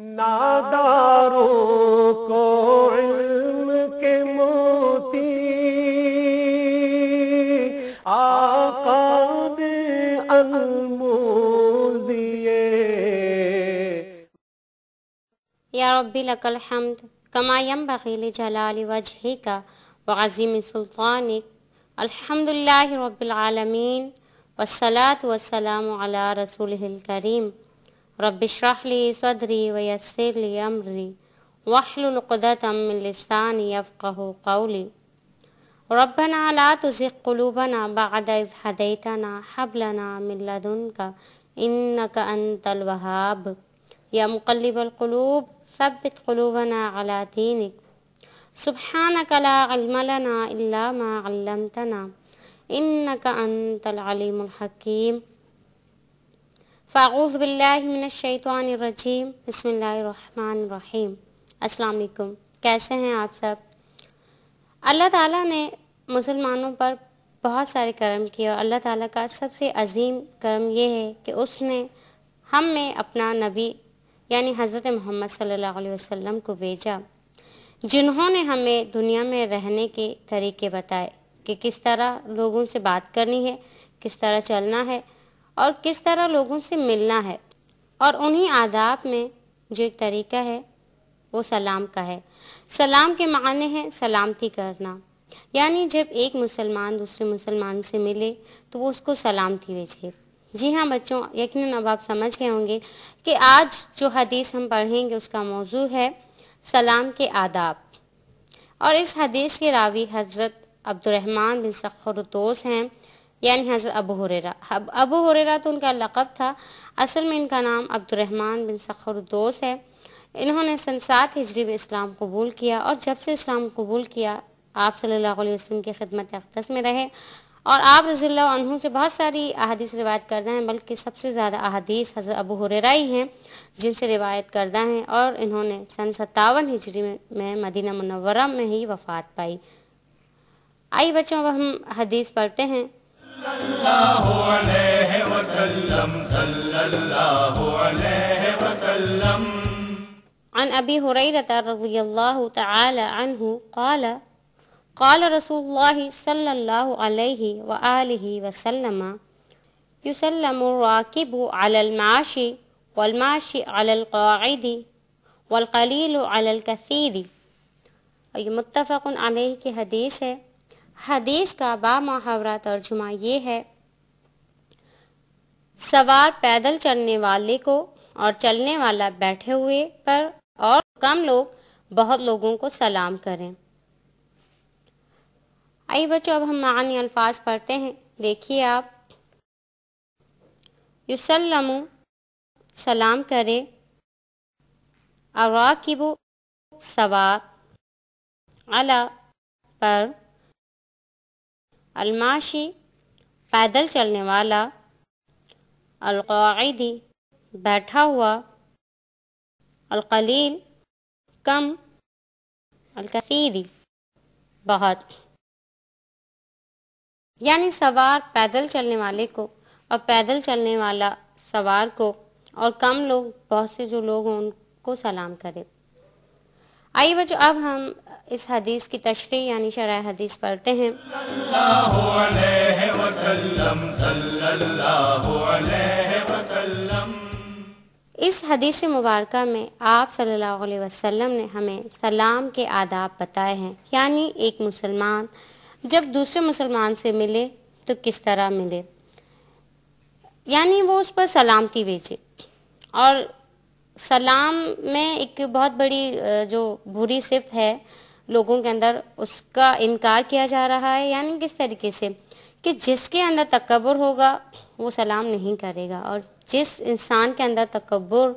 नादारों को इल्म के मोती आका ने अनमोल दिए या रब्बी लकल हम्द कमा यंबगि लिजलाल वजहिका व अजीम सुल्तानिक अल्हम्दुलिल्लाहि रब्बिल आलमीन वस्सलातु वस्सलामु अला रसूलिहिल करीम رب اشرح لي صدري ويسر لي أمري واحلل عقدة من لساني يفقه قولي ربنا لا تزغ قلوبنا بعد إذ هديتنا هب لنا من لدنك إنك أنت الوهاب يا مقلب القلوب ثبت قلوبنا على دينك سبحانك لا علم لنا إلا ما علمتنا إنك أنت العليم الحكيم फ़ारूज़ बिल्लाशैतरजीम बसमीम अल्लाम कैसे हैं आप सब अल्लाह ताला ने मुसलमानों पर बहुत सारे करम किए और अल्लाह ताला का सबसे अजीम करम यह है कि उसने हम में अपना नबी यानी हज़रत मोहम्मद सल्लल्लाहु अलैहि वसल्लम को भेजा जिन्होंने हमें दुनिया में रहने के तरीके बताए कि किस तरह लोगों से बात करनी है किस तरह चलना है और किस तरह लोगों से मिलना है और उन्हीं आदाब में जो एक तरीका है वो सलाम का है सलाम के माने हैं सलामती करना यानी जब एक मुसलमान दूसरे मुसलमान से मिले तो वो उसको सलामती भेजे जी हाँ बच्चों यकीन अब आप समझ गए होंगे कि आज जो हदीस हम पढ़ेंगे उसका मौजू है सलाम के आदाब और इस हदीस के रावी हजरत अब्दुलरहमान बिन सखरदोस हैं यानी हज़रत अबू हुरेरा अब अबू हुरेरा तो उनका लक़ब था असल में इनका नाम अब्दुलरहमान बिन सखरदोस है इन्होंने सन सात हिजरी में इस्लाम कबूल किया और जब से इस्लाम कबूल किया आप सल्लल्लाहु अलैहि वसल्लम की खिदमत अकदस में रहे और आप रजील्ला से बहुत सारी अहादीस रिवायत करदा हैं बल्कि सबसे ज़्यादा अहादीस हज़रत अबू हुरेरा ही हैं जिनसे रिवायत करदा हैं और इन्होंने सन सत्तावन हिजरी में मदीना मनवरा में ही वफ़ात पाई आई बच्चों अब हम हदीस पढ़ते हैं عن أبي هريرة رضي الله تعالى عنه قال قال رسول الله صلى الله عليه وآله وسلم يسلم الراكب على المعاشي والمعشي على القاعد والقليل على الكثير ये मुतफ़ अलैह की हदीस है हदीस का बा मुहावरा तर्जुमा ये है सवार पैदल चलने वाले को और चलने वाला बैठे हुए पर और कम लोग बहुत लोगों को सलाम करें आई बच्चों अब हम मानी अल्फाज पढ़ते हैं देखिए आप युसलमु सलाम करे अवाकिबु सवार अला पर अलमाशी पैदल चलने वाला अलदी बैठा हुआ अलकलील कम अलकसीदी बहुत यानी सवार पैदल चलने वाले को और पैदल चलने वाला सवार को और कम लोग बहुत से जो लोग हों उनको सलाम करें आई बच्चों अब हम इस हदीस की तशरी यानी शराह हदीस पढ़ते हैं इस हदीस मुबारक में आप सल्लल्लाहु अलैहि वसल्लम ने हमें सलाम के आदाब बताए हैं यानी एक मुसलमान जब दूसरे मुसलमान से मिले तो किस तरह मिले यानी वो उस पर सलामती भेजे और सलाम में एक बहुत बड़ी जो बुरी सिफ है लोगों के अंदर उसका इनकार किया जा रहा है यानी किस तरीके से कि जिसके अंदर तकबर होगा वो सलाम नहीं करेगा और जिस इंसान के अंदर तकबर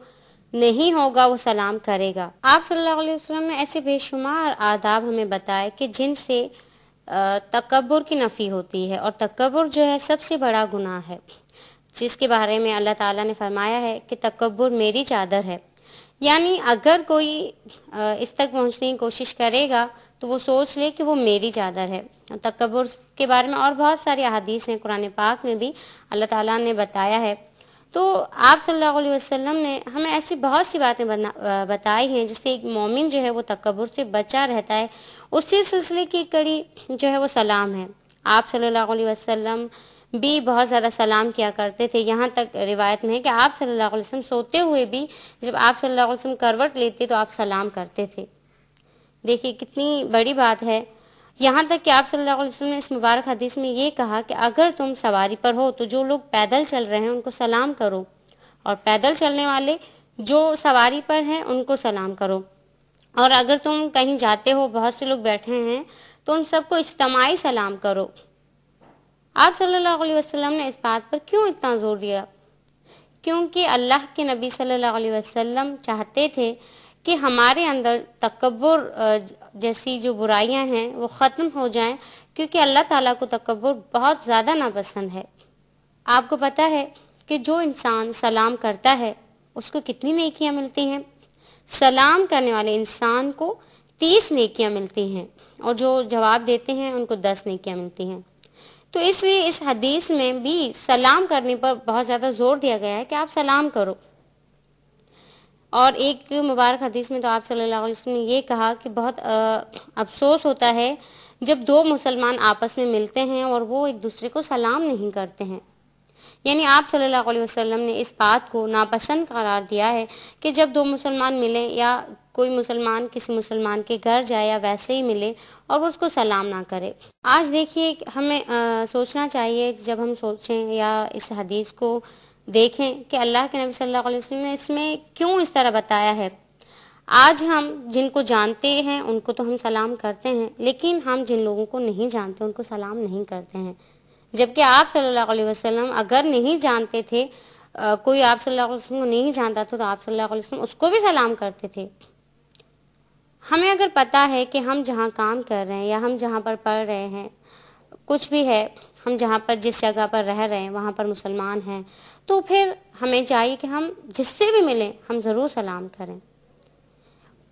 नहीं होगा वो सलाम करेगा आप सल्लल्लाहु अलैहि वसल्लम ने ऐसे बेशुमार आदाब हमें बताए कि जिनसे तकबर की नफ़ी होती है और तकबर जो है सबसे बड़ा गुनाह है जिसके बारे में अल्लाह ताला ने फरमाया है कि तकबर मेरी चादर है यानी अगर कोई इस तक पहुंचने की कोशिश करेगा तो वो सोच ले कि वो मेरी चादर है तकबर के बारे में और बहुत सारी अहदीस हैं कुरान पाक में भी अल्लाह ताला ने बताया है तो आप सल्लल्लाहु अलैहि वसल्लम ने हमें ऐसी बहुत सी बातें बताई हैं जिससे एक मोमिन जो है वो तकबर से बचा रहता है उसी सिलसिले की कड़ी जो है वो सलाम है आप सल्लल्लाहु अलैहि वसल्लम भी बहुत ज़्यादा सलाम किया करते थे यहाँ तक रिवायत में है कि आप सल्लल्लाहु अलैहि वसल्लम सोते हुए भी जब आप सल्लल्लाहु अलैहि वसल्लम करवट लेते तो आप सलाम करते थे देखिए कितनी बड़ी बात है यहाँ तक कि आप सल्लल्लाहु अलैहि वसल्लम ने इस मुबारक हदीस में ये कहा कि अगर तुम सवारी पर हो तो जो लोग पैदल चल रहे हैं उनको सलाम करो और पैदल चलने वाले जो सवारी पर हैं उनको सलाम करो और अगर तुम कहीं जाते हो बहुत से लोग बैठे हैं तो उन सबको इज्तमाही सलाम करो आप सल्लल्लाहु अलैहि वसल्लम ने इस बात पर क्यों इतना जोर दिया क्योंकि अल्लाह के नबी सल्लल्लाहु अलैहि वसल्लम चाहते थे कि हमारे अंदर तकबर जैसी जो बुराइयां हैं वो ख़त्म हो जाएं क्योंकि अल्लाह ताला को तकबर बहुत ज़्यादा नापसंद है आपको पता है कि जो इंसान सलाम करता है उसको कितनी नेकियां मिलती हैं सलाम करने वाले इंसान को तीस नेकियां मिलती हैं और जो जवाब देते हैं उनको दस नेकियां मिलती हैं तो इसलिए इस हदीस में भी सलाम करने पर बहुत ज़्यादा जोर दिया गया है कि आप सलाम करो और एक मुबारक हदीस में तो आप सल्लल्लाहु अलैहि वसल्लम ने यह कहा कि बहुत अफसोस होता है जब दो मुसलमान आपस में मिलते हैं और वो एक दूसरे को सलाम नहीं करते हैं यानी आप सल्लल्लाहु अलैहि वसल्लम ने इस बात को नापसंद करार दिया है कि जब दो मुसलमान मिलें या कोई मुसलमान किसी मुसलमान के घर जाए या वैसे ही मिले और वो उसको सलाम ना करे आज देखिए हमें आ, सोचना चाहिए जब हम सोचें या इस हदीस को देखें कि अल्लाह के नबी सल्लल्लाहु अलैहि वसल्लम ने इसमें क्यों इस तरह बताया है आज हम जिनको जानते हैं उनको तो हम सलाम करते हैं लेकिन हम जिन लोगों को नहीं जानते उनको सलाम नहीं करते हैं जबकि आप सल्लल्लाहु अलैहि वसल्लम अगर नहीं जानते थे कोई आप सल्लल्लाहु अलैहि वसल्लम को नहीं जानता था तो आप सल्लल्लाहु अलैहि वसल्लम उसको भी सलाम करते थे हमें अगर पता है कि हम जहाँ काम कर रहे हैं या हम जहाँ पर पढ़ रहे हैं कुछ भी है हम जहाँ पर जिस जगह पर रह रहे हैं वहाँ पर मुसलमान हैं तो फिर हमें चाहिए कि हम जिससे भी मिलें हम ज़रूर सलाम करें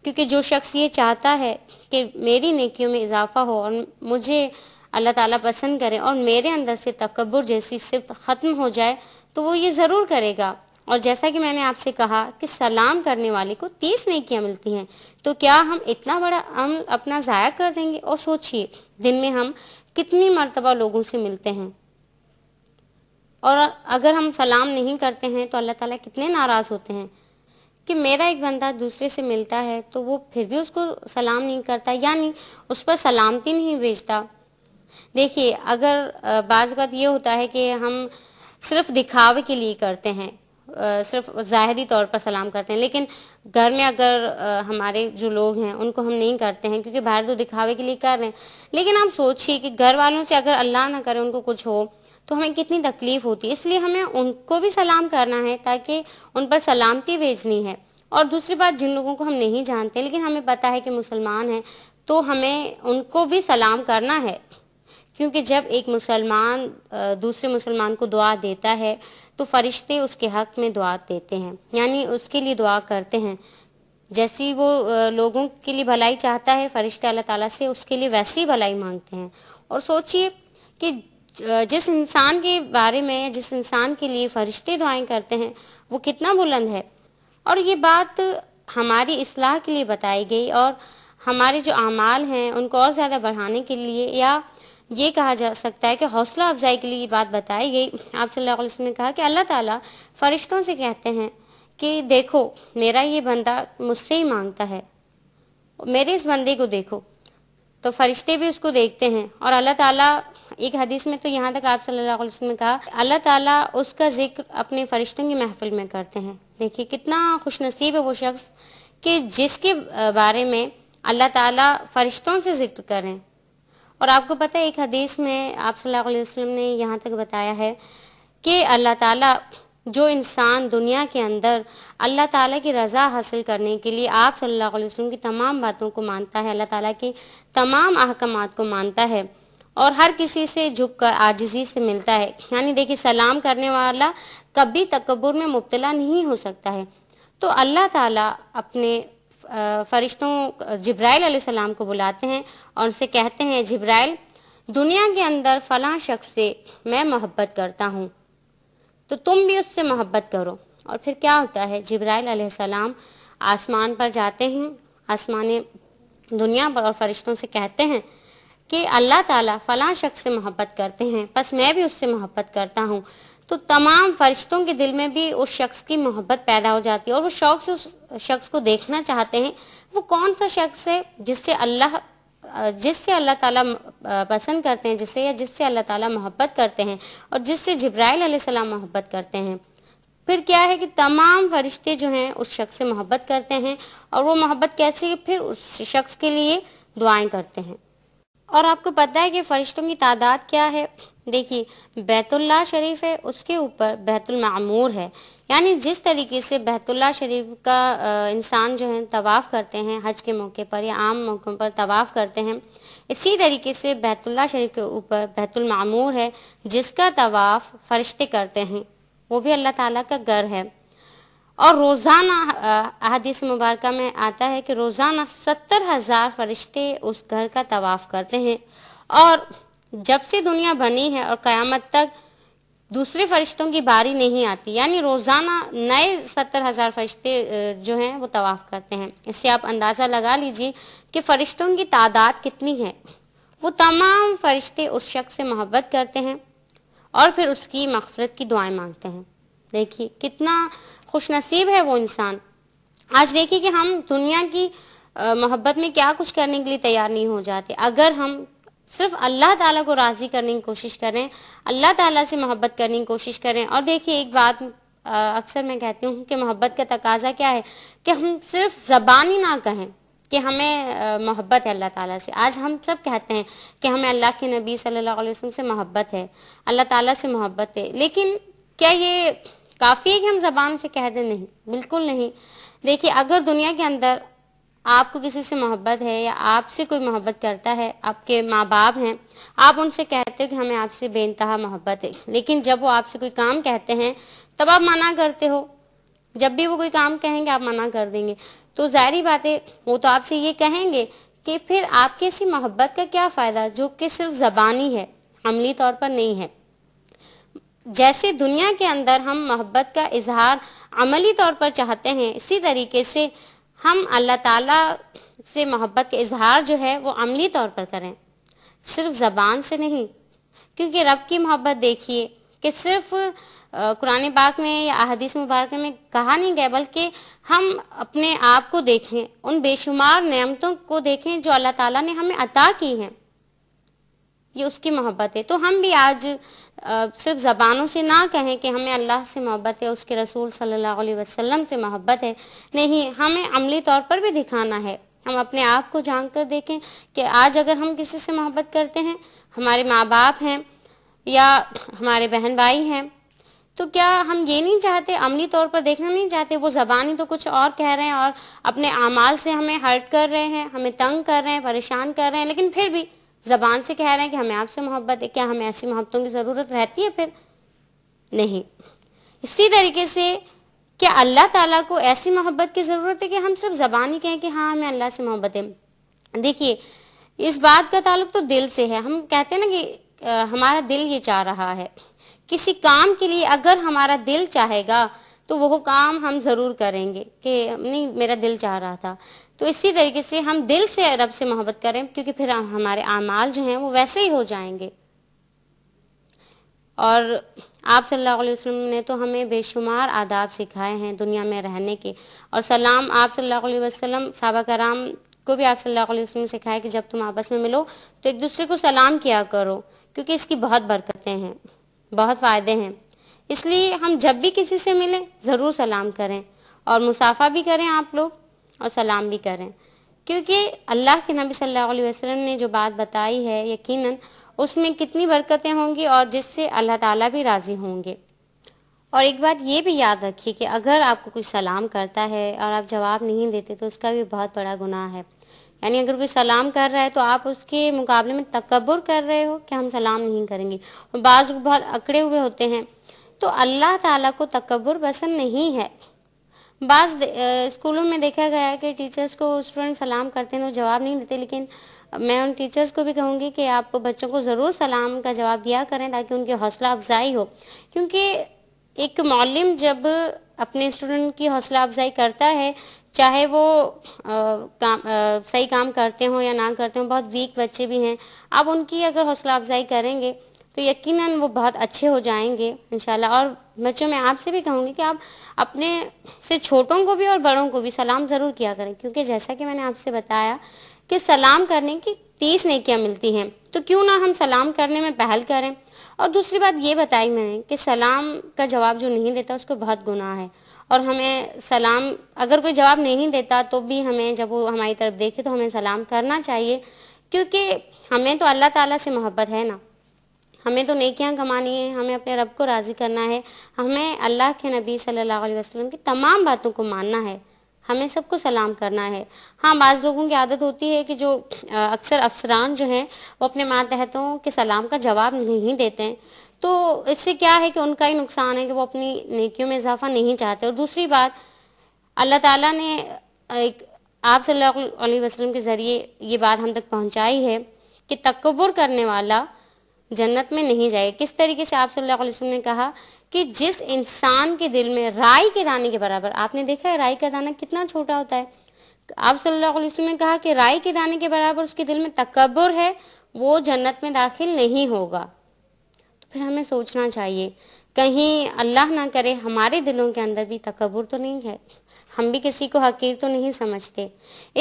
क्योंकि जो शख्स ये चाहता है कि मेरी नेकियों में इजाफा हो और मुझे अल्लाह ताला पसंद करे और मेरे अंदर से तकबर जैसी सिर्फ ख़त्म हो जाए तो वो ये ज़रूर करेगा और जैसा कि मैंने आपसे कहा कि सलाम करने वाले को तीस नेकियां मिलती हैं तो क्या हम इतना बड़ा अमल अपना ज़ाया कर देंगे और सोचिए दिन में हम कितनी मरतबा लोगों से मिलते हैं और अगर हम सलाम नहीं करते हैं तो अल्लाह ताला कितने नाराज़ होते हैं कि मेरा एक बंदा दूसरे से मिलता है तो वो फिर भी उसको सलाम नहीं करता यानी उस पर सलामती नहीं भेजता देखिए अगर बाज़ ये होता है कि हम सिर्फ दिखावे के लिए करते हैं सिर्फ ज़ाहरी तौर पर सलाम करते हैं लेकिन घर में अगर हमारे जो लोग हैं उनको हम नहीं करते हैं क्योंकि बाहर तो दिखावे के लिए कर रहे हैं लेकिन आप सोचिए कि घर वालों से अगर अल्लाह ना करे उनको कुछ हो तो हमें कितनी तकलीफ होती है इसलिए हमें उनको भी सलाम करना है ताकि उन पर सलामती भेजनी है और दूसरी बात जिन लोगों को हम नहीं जानते लेकिन हमें पता है कि मुसलमान हैं तो हमें उनको भी सलाम करना है क्योंकि जब एक मुसलमान दूसरे मुसलमान को दुआ देता है तो फरिश्ते उसके हक में दुआ देते हैं यानी उसके लिए दुआ करते हैं जैसी वो लोगों के लिए भलाई चाहता है फरिश्ते अल्लाह ताला से उसके लिए वैसी ही भलाई मांगते हैं और सोचिए कि जिस इंसान के बारे में जिस इंसान के लिए फरिश्ते दुआएं करते हैं वो कितना बुलंद है और ये बात हमारी इसलाह के लिए बताई गई और हमारे जो अमाल हैं उनको और ज़्यादा बढ़ाने के लिए या ये कहा जा सकता है कि हौसला अफजाई के लिए ये बात बताए ये आप सल्लल्लाहु ने कहा कि अल्लाह ताला फरिश्तों से कहते हैं कि देखो मेरा ये बंदा मुझसे ही मांगता है मेरे इस बंदे को देखो तो फरिश्ते भी उसको देखते हैं और अल्लाह ताला एक हदीस में तो यहाँ तक आप सल्लल्लाहु ने कहा अल्लाह ताला उसका जिक्र अपने फरिश्तों की महफिल में करते हैं देखिए कितना खुशनसीब है वो शख्स कि जिसके बारे में अल्लाह ताला फरिश्तों से जिक्र करें और आपको पता है एक हदीस में आप सल्लल्लाहु अलैहि वसल्लम ने यहाँ तक बताया है कि अल्लाह ताला जो इंसान दुनिया के अंदर अल्लाह ताला की रज़ा हासिल करने के लिए आप सल्लल्लाहु अलैहि वसल्लम की तमाम बातों को मानता है अल्लाह ताला की तमाम अहकाम को मानता है और हर किसी से झुक कर आजिजी से मिलता है यानी देखिए सलाम करने वाला कभी तकबर में मुबतला नहीं हो सकता है तो अल्लाह ताला अपने फरिश्तों जब्राइल सलाम को बुलाते हैं और उनसे कहते हैं जब्राइल दुनिया के अंदर फला शख्स से मैं मोहब्बत करता हूँ तो तुम भी उससे मोहब्बत करो और फिर क्या होता है जब्राइल सलाम आसमान पर जाते हैं आसमान दुनिया पर और फरिश्तों से कहते हैं कि अल्लाह ताला फला शख्स से मोहब्बत करते हैं बस मैं भी उससे मोहब्बत करता हूँ तो तमाम फरिश्तों के दिल में भी उस शख्स की मोहब्बत पैदा हो जाती है और वो शौक से उस शख्स को देखना चाहते हैं वो कौन सा शख्स है जिससे अल्लाह जिससे अल्लाह ताला पसंद करते हैं जिससे या जिससे अल्लाह ताला मोहब्बत करते हैं और जिससे जब्राइल सलाम मोहब्बत करते हैं फिर क्या है कि तमाम फरिश्ते जो हैं उस शख्स से मोहब्बत करते हैं और वो मोहब्बत कैसे फिर उस शख्स के लिए दुआएं करते हैं और आपको पता है कि फरिश्तों की तादाद क्या है देखिए बैतुल्ला शरीफ है उसके ऊपर बैतुल मामूर है यानी जिस तरीके से बैतुल्ला शरीफ का इंसान जो है तवाफ़ करते हैं हज के मौके पर या आम मौक़ों पर तवाफ़ करते हैं इसी तरीके से बैतुल्ला शरीफ के ऊपर बैतुल मामूर है जिसका तवाफ़ फरिश्ते करते हैं वो भी अल्लाह ताला का घर है और रोज़ाना अहदीस मुबारक में आता है कि रोज़ाना सत्तर हज़ार फरिश्ते उस घर का तवाफ़ करते हैं और जब से दुनिया बनी है और कयामत तक दूसरे फरिश्तों की बारी नहीं आती यानी रोज़ाना नए सत्तर हज़ार फरिश्ते जो हैं वो तवाफ़ करते हैं इससे आप अंदाज़ा लगा लीजिए कि फ़रिश्तों की तादाद कितनी है वो तमाम फरिश्ते उस शख्स से मोहब्बत करते हैं और फिर उसकी मफफरत की दुआएं मांगते हैं देखिए कितना खुश नसीब है वो इंसान आज देखिए कि हम दुनिया की मोहब्बत में क्या कुछ करने के लिए तैयार नहीं हो जाते अगर हम सिर्फ अल्लाह ताला को राज़ी करने की कोशिश करें अल्लाह ताला से मोहब्बत करने की कोशिश करें और देखिए एक बात अक्सर मैं कहती हूँ कि मोहब्बत का तकाजा क्या है कि हम सिर्फ ज़बानी ना कहें कि हमें मोहब्बत है अल्लाह ताला से आज हम सब कहते हैं कि हमें अल्लाह के नबी सल्लल्लाहु अलैहि वसल्लम से मोहब्बत है अल्लाह ताला से मोहब्बत है लेकिन क्या ये काफ़ी है कि हम जबान से कह दें नहीं बिल्कुल नहीं देखिए अगर दुनिया के अंदर आपको किसी से मोहब्बत है या आपसे कोई मोहब्बत करता है आपके माँ बाप हैं आप उनसे कहते हो कि हमें आपसे बेनतहा मोहब्बत है लेकिन जब वो आपसे कोई काम कहते हैं तब आप मना करते हो जब भी वो कोई काम कहेंगे आप मना कर देंगे तो जाहिर बात है वो तो आपसे ये कहेंगे कि फिर आपके ऐसी मोहब्बत का क्या फ़ायदा जो कि सिर्फ ज़बानी है अमली तौर पर नहीं है जैसे दुनिया के अंदर हम मोहब्बत का इजहार अमली तौर पर चाहते हैं इसी तरीके से हम अल्लाह ताला से मोहब्बत के इजहार जो है वो अमली तौर पर करें सिर्फ ज़बान से नहीं क्योंकि रब की मोहब्बत देखिए कि सिर्फ कुरान पाक में या अहदीस मुबारक में कहा नहीं गया बल्कि हम अपने आप को देखें उन बेशुमार नियमतों को देखें जो अल्लाह ताला ने हमें अता की हैं ये उसकी मोहब्बत है तो हम भी आज सिर्फ ज़बानों से ना कहें कि हमें अल्लाह से मोहब्बत है उसके रसूल सल्लल्लाहु अलैहि वसल्लम से मोहब्बत है नहीं हमें अमली तौर पर भी दिखाना है हम अपने आप को जान कर देखें कि आज अगर हम किसी से मोहब्बत करते हैं हमारे माँ बाप हैं या हमारे बहन भाई हैं तो क्या हम ये नहीं चाहते अमली तौर पर देखना नहीं चाहते वो ज़बानी तो कुछ और कह रहे हैं और अपने अमाल से हमें हर्ट कर रहे हैं हमें तंग कर रहे हैं परेशान कर रहे हैं लेकिन फिर भी ज़बान से कह रहे हैं कि हमें आपसे मोहब्बत है क्या हमें ऐसी मोहब्बतों की ज़रूरत रहती है फिर नहीं इसी तरीके से क्या अल्लाह ताला को ऐसी मोहब्बत की ज़रूरत है कि हम सिर्फ ज़बान ही कहें कि हाँ हमें अल्लाह से मोहब्बत है देखिए इस बात का ताल्लुक तो दिल से है हम कहते हैं ना कि आ, हमारा दिल ये चाह रहा है किसी काम के लिए अगर हमारा दिल चाहेगा तो वो काम हम ज़रूर करेंगे कि नहीं मेरा दिल चाह रहा था तो इसी तरीके से हम दिल से रब से मोहब्बत करें क्योंकि फिर हमारे आमाल जो हैं वो वैसे ही हो जाएंगे और आप सल्लल्लाहु अलैहि वसल्लम ने तो हमें बेशुमार आदाब सिखाए हैं दुनिया में रहने के और सलाम आप सल्लल्लाहु अलैहि वसल्लम साहबा कराम को भी आप सल्लल्लाहु अलैहि वसल्लम ने सिखाया कि जब तुम आपस में मिलो तो एक दूसरे को सलाम किया करो क्योंकि इसकी बहुत बरकतें हैं बहुत फ़ायदे हैं इसलिए हम जब भी किसी से मिलें ज़रूर सलाम करें और मुसाफा भी करें आप लोग और सलाम भी करें क्योंकि अल्लाह के नबी सल्लल्लाहु अलैहि वसल्लम ने जो बात बताई है यकीनन उसमें कितनी बरकतें होंगी और जिससे अल्लाह ताला भी राज़ी होंगे और एक बात ये भी याद रखिए कि अगर आपको कोई सलाम करता है और आप जवाब नहीं देते तो उसका भी बहुत बड़ा गुनाह है यानी अगर कोई सलाम कर रहा है तो आप उसके मुकाबले में तकबर कर रहे हो कि हम सलाम नहीं करेंगे और बाज़ बहुत अकड़े हुए होते हैं तो अल्लाह ताला को तकबर पसंद नहीं है बास स्कूलों में देखा गया है कि टीचर्स को स्टूडेंट सलाम करते हैं तो जवाब नहीं देते लेकिन मैं उन टीचर्स को भी कहूँगी कि आप बच्चों को ज़रूर सलाम का जवाब दिया करें ताकि उनकी हौसला अफजाई हो क्योंकि एक मौलम जब अपने स्टूडेंट की हौसला अफजाई करता है चाहे वो आ, काम आ, सही काम करते हों या ना करते हों बहुत वीक बच्चे भी हैं आप उनकी अगर हौसला अफजाई करेंगे तो यकीनन वो बहुत अच्छे हो जाएंगे इंशाल्लाह और बच्चों मैं आपसे भी कहूँगी कि आप अपने से छोटों को भी और बड़ों को भी सलाम ज़रूर किया करें क्योंकि जैसा कि मैंने आपसे बताया कि सलाम करने की तीस नकियाँ मिलती हैं तो क्यों ना हम सलाम करने में पहल करें और दूसरी बात ये बताई मैंने कि सलाम का जवाब जो नहीं देता उसको बहुत गुनाह है और हमें सलाम अगर कोई जवाब नहीं देता तो भी हमें जब वो हमारी तरफ देखे तो हमें सलाम करना चाहिए क्योंकि हमें तो अल्लाह ताला से मोहब्बत है ना हमें तो नेकियां कमानी है हमें अपने रब को राज़ी करना है हमें अल्लाह के नबी सल्लल्लाहु अलैहि वसल्लम की तमाम बातों को मानना है हमें सबको सलाम करना है हाँ बाज़ लोगों की आदत होती है कि जो अक्सर अफसरान जो हैं वो अपने मातहतों के सलाम का जवाब नहीं देते हैं तो इससे क्या है कि उनका ही नुकसान है कि वो अपनी नेकियों में इजाफा नहीं चाहते और दूसरी बात अल्लाह ताला ने एक आप सल्लल्लाहु अलैहि वसल्लम के ज़रिए ये बात हम तक पहुंचाई है कि तकबर करने वाला जन्नत में नहीं जाएगा किस तरीके से आप सल्लल्लाहु अलैहि वसल्लम ने कहा कि जिस इंसान के दिल में राई के दाने के बराबर आपने देखा है राई का दाना कितना छोटा होता है आप सल्लल्लाहु अलैहि वसल्लम ने कहा कि राई के दाने के बराबर उसके दिल में तकबर है वो जन्नत में दाखिल नहीं होगा तो फिर हमें सोचना चाहिए कहीं अल्लाह ना करे हमारे दिलों के अंदर भी तकबर तो नहीं है हम भी किसी को हकीर तो नहीं समझते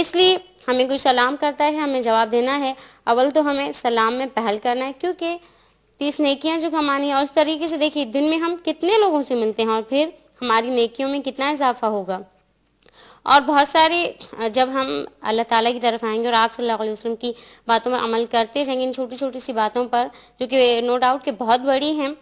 इसलिए हमें कोई सलाम करता है हमें जवाब देना है अव्वल तो हमें सलाम में पहल करना है क्योंकि तीस नेकियां जो कमानी है और इस तरीके से देखिए दिन में हम कितने लोगों से मिलते हैं और फिर हमारी नेकियों में कितना इजाफा होगा और बहुत सारे जब हम अल्लाह ताला की तरफ आएंगे और आप सल्लल्लाहु अलैहि वसल्लम की बातों पर अमल करते जाएंगे इन छोटी छोटी सी बातों पर जो कि नो डाउट कि बहुत बड़ी हैं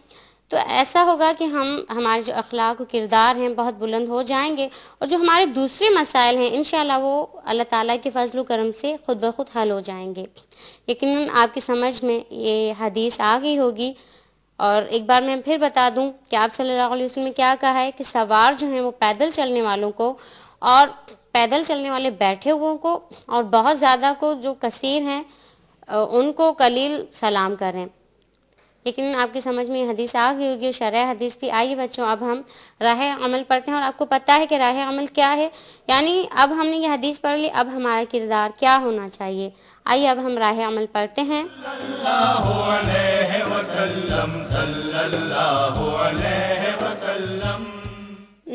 तो ऐसा होगा कि हम हमारे जो अखलाक किरदार हैं बहुत बुलंद हो जाएंगे और जो हमारे दूसरे मसाइल हैं इन शाला वो अल्लाह ताला के फजल करम से खुद ब खुद हल हो जाएंगे यकीन आपकी समझ में ये हदीस आ गई होगी और एक बार मैं फिर बता दूं कि आप सल्लल्लाहु अलैहि वसल्लम ने क्या कहा है कि सवार जो हैं वो पैदल चलने वालों को और पैदल चलने वाले बैठे हुओं को और बहुत ज़्यादा को जो कसीर हैं उनको कलील सलाम करें लेकिन आपकी समझ में हदीस आ गई होगी शरह हदीस भी आई बच्चों अब हम राह अमल पढ़ते हैं और आपको पता है कि राह अमल क्या है यानी अब हमने ये हदीस पढ़ ली अब हमारा किरदार क्या होना चाहिए आइए अब हम राह अमल पढ़ते हैं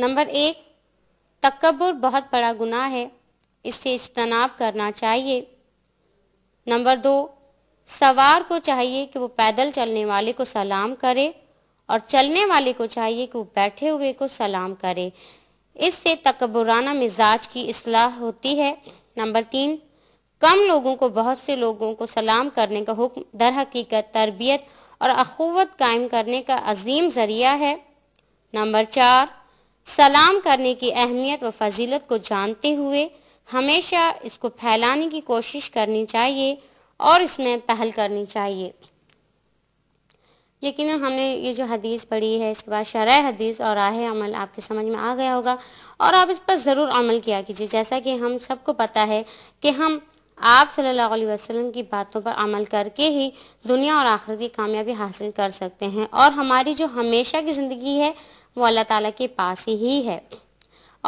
नंबर एक तकबर बहुत बड़ा गुनाह है इससे इज्तनाब करना चाहिए नंबर दो सवार को चाहिए कि वो पैदल चलने वाले को सलाम करे और चलने वाले को चाहिए कि वो बैठे हुए को सलाम करे इससे तकबुराना मिजाज की असलाह होती है नंबर तीन कम लोगों को बहुत से लोगों को सलाम करने का हुक्म दर हकीकत तरबियत और अखोवत कायम करने का अजीम जरिया है नंबर चार सलाम करने की अहमियत व फजीलत को जानते हुए हमेशा इसको फैलाने की कोशिश करनी चाहिए और इसमें पहल करनी चाहिए यकीन हमने ये जो हदीस पढ़ी है इसके बाद शरा हदीस और राह अमल आपके समझ में आ गया होगा और आप इस पर ज़रूर अमल किया कीजिए जैसा कि हम सबको पता है कि हम आप सल्लल्लाहु अलैहि वसल्लम की बातों पर अमल करके ही दुनिया और आखिर की कामयाबी हासिल कर सकते हैं और हमारी जो हमेशा की ज़िंदगी है वो अल्लाह ताला के पास ही है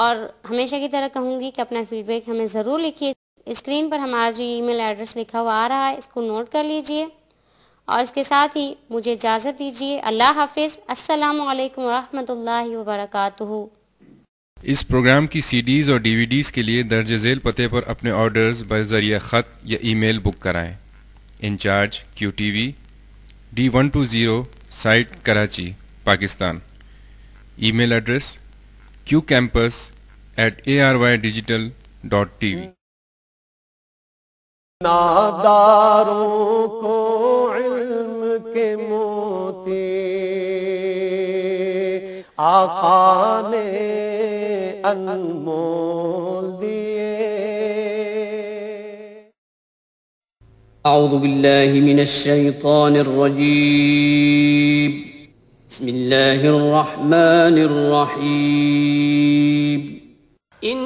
और हमेशा की तरह कहूँगी कि अपना फीडबैक हमें ज़रूर लिखिए स्क्रीन पर हमारा जो ईमेल एड्रेस लिखा हुआ आ रहा है इसको नोट कर लीजिए और इसके साथ ही मुझे इजाज़त दीजिए अल्लाह हाफिज़ अस्सलाम वालेकुम रहमतुल्लाहि व बरकातुहू इस प्रोग्राम की सीडीज़ और डीवीडीज़ के लिए दर्ज झेल पते पर अपने ऑर्डर्स बजरिया ख़त या ईमेल बुक कराएं incharge Q T V D one two zero site Karachi Pakistan email address Q campus at A R Y digital dot T V ناداروں کو علم کے موتی آقا نے انمول دیے اعوذ باللہ من الشیطان الرجيم بسم اللہ الرحمن الرحیم ان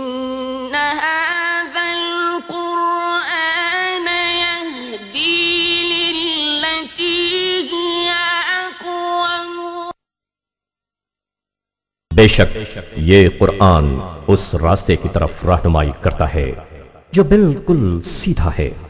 बेशक ये कुरान उस रास्ते की तरफ रहनुमाई करता है जो बिल्कुल सीधा है